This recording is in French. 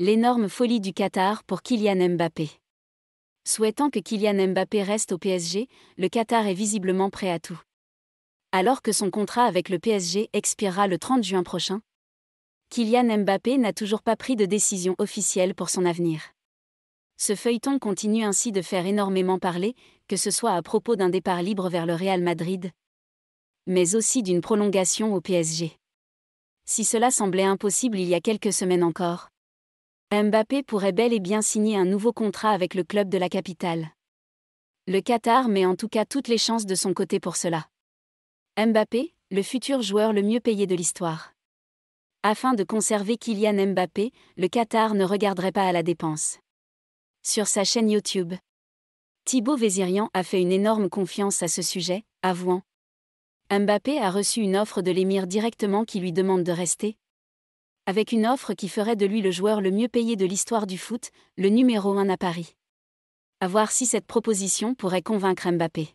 l'énorme folie du Qatar pour Kylian Mbappé. Souhaitant que Kylian Mbappé reste au PSG, le Qatar est visiblement prêt à tout. Alors que son contrat avec le PSG expirera le 30 juin prochain, Kylian Mbappé n'a toujours pas pris de décision officielle pour son avenir. Ce feuilleton continue ainsi de faire énormément parler, que ce soit à propos d'un départ libre vers le Real Madrid, mais aussi d'une prolongation au PSG. Si cela semblait impossible il y a quelques semaines encore, Mbappé pourrait bel et bien signer un nouveau contrat avec le club de la capitale. Le Qatar met en tout cas toutes les chances de son côté pour cela. Mbappé, le futur joueur le mieux payé de l'histoire. Afin de conserver Kylian Mbappé, le Qatar ne regarderait pas à la dépense. Sur sa chaîne YouTube, Thibaut Vézirian a fait une énorme confiance à ce sujet, avouant Mbappé a reçu une offre de l'émir directement qui lui demande de rester, avec une offre qui ferait de lui le joueur le mieux payé de l'histoire du foot, le numéro 1 à Paris. A voir si cette proposition pourrait convaincre Mbappé.